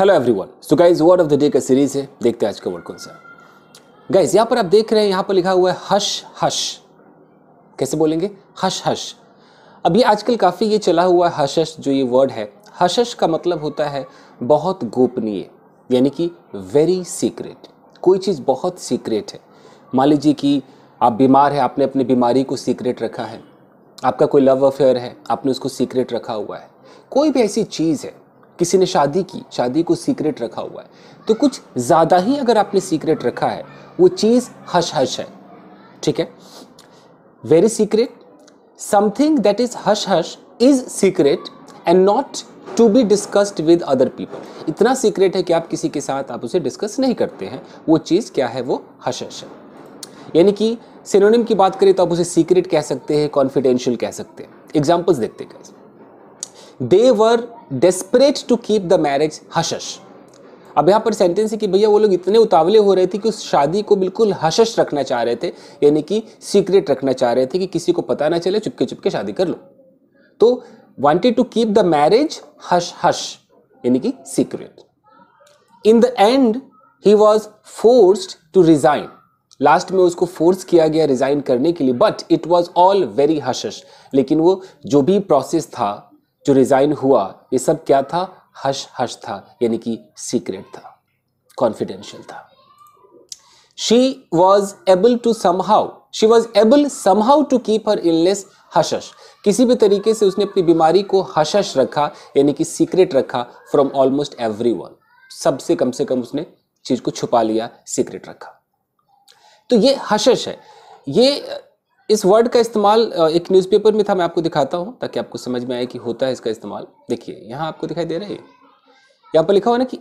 hello everyone so guys word of the day का series है देखते हैं आज का वर्ड कौन सा गाइस गाइज यहाँ पर आप देख रहे हैं यहाँ पर लिखा हुआ है हश हश कैसे बोलेंगे हश हश अब ये आजकल काफ़ी ये चला हुआ है हश हश जो ये वर्ड है हशश का मतलब होता है बहुत गोपनीय यानी कि वेरी सीक्रेट कोई चीज़ बहुत सीक्रेट है मान लीजिए कि आप बीमार हैं आपने अपनी बीमारी को सीक्रेट रखा है आपका कोई लव अफेयर है आपने उसको सीक्रेट रखा हुआ है कोई भी ऐसी चीज़ है किसी ने शादी की शादी को सीक्रेट रखा हुआ है तो कुछ ज़्यादा ही अगर आपने सीक्रेट रखा है वो चीज़ हश हश है ठीक है very secret something that is hush hush is secret and not to be discussed with other people इतना सीक्रेट है कि आप किसी के साथ आप उसे डिस्कस नहीं करते हैं वो चीज़ क्या है वो हश हश है यानी कि सिनोनिम की बात करें तो आप उसे सीक्रेट कह सकते हैं कॉन्फिडेंशियल कह सकते हैं एग्जाम्पल्स देखते हैं they were desperate to keep the marriage hush अब यहाँ पर सेंटेंस है कि भैया वो लोग इतने उतावले हो रहे थे कि उस शादी को बिल्कुल हशश रखना चाह रहे थे यानी कि सीक्रेट रखना चाह रहे थे कि किसी को पता ना चले चुपके चुपके शादी कर लो तो wanted to keep the marriage hush hush यानी कि secret in the end he was forced to resign last में उसको फोर्स किया गया रिजाइन करने के लिए but it was all very hush लेकिन वो जो भी प्रोसेस था जो रिज़ाइन हुआ ये सब क्या था हश हश था यानी कि सीक्रेट था कॉन्फिडेंशियल था she was able to somehow she was able somehow to keep her illness hush किसी भी तरीके से उसने अपनी बीमारी को हशश रखा यानी कि सीक्रेट रखा फ्रॉम ऑलमोस्ट एवरी वन सबसे कम से कम उसने चीज को छुपा लिया सीक्रेट रखा तो ये हशश है ये इस वर्ड का इस्तेमाल एक न्यूज़पेपर में था मैं आपको दिखाता हूँ ताकि आपको समझ में आए कि होता है इसका इस्तेमाल देखिए यहाँ आपको दिखाई दे रहा है यहाँ पर लिखा हुआ ना कि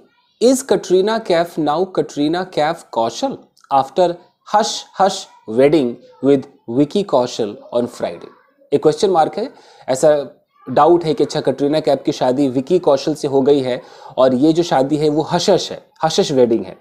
is Katrina Kaif now Katrina Kaif Kaushal after hush hush wedding with Vicky Kaushal on Friday एक क्वेश्चन मार्क है ऐसा डाउट है कि अच्छा कटरीना कैफ की शादी विकी कौशल से हो गई है और ये जो शादी है वो हशश है हशश वेडिंग है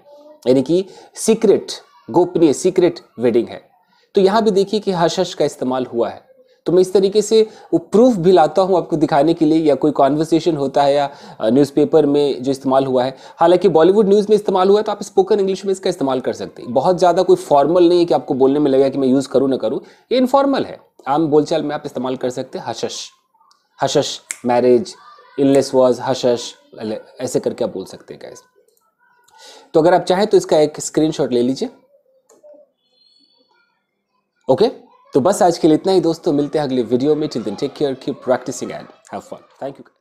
यानी कि सीक्रेट गोपनीय सीक्रेट वेडिंग है तो यहाँ भी देखिए कि हशश का इस्तेमाल हुआ है तो मैं इस तरीके से वो प्रूफ भी लाता हूँ आपको दिखाने के लिए या कोई कॉन्वर्सेशन होता है या न्यूज़पेपर में जो इस्तेमाल हुआ है हालांकि बॉलीवुड न्यूज़ में इस्तेमाल हुआ है तो आप स्पोकन इंग्लिश में इसका इस्तेमाल कर सकते हैं बहुत ज़्यादा कोई फॉर्मल नहीं है कि आपको बोलने में लगेगा कि मैं यूज़ करूँ ना करूँ ये इनफॉर्मल है आम बोलचाल में आप इस्तेमाल कर सकते हैं hush hush marriage illness was hush ऐसे करके आप बोल सकते हैं गैस तो अगर आप चाहें तो इसका एक स्क्रीनशॉट ले लीजिए ओके तो बस आज के लिए इतना ही दोस्तों मिलते हैं अगले वीडियो में children take care keep practising and have fun thank you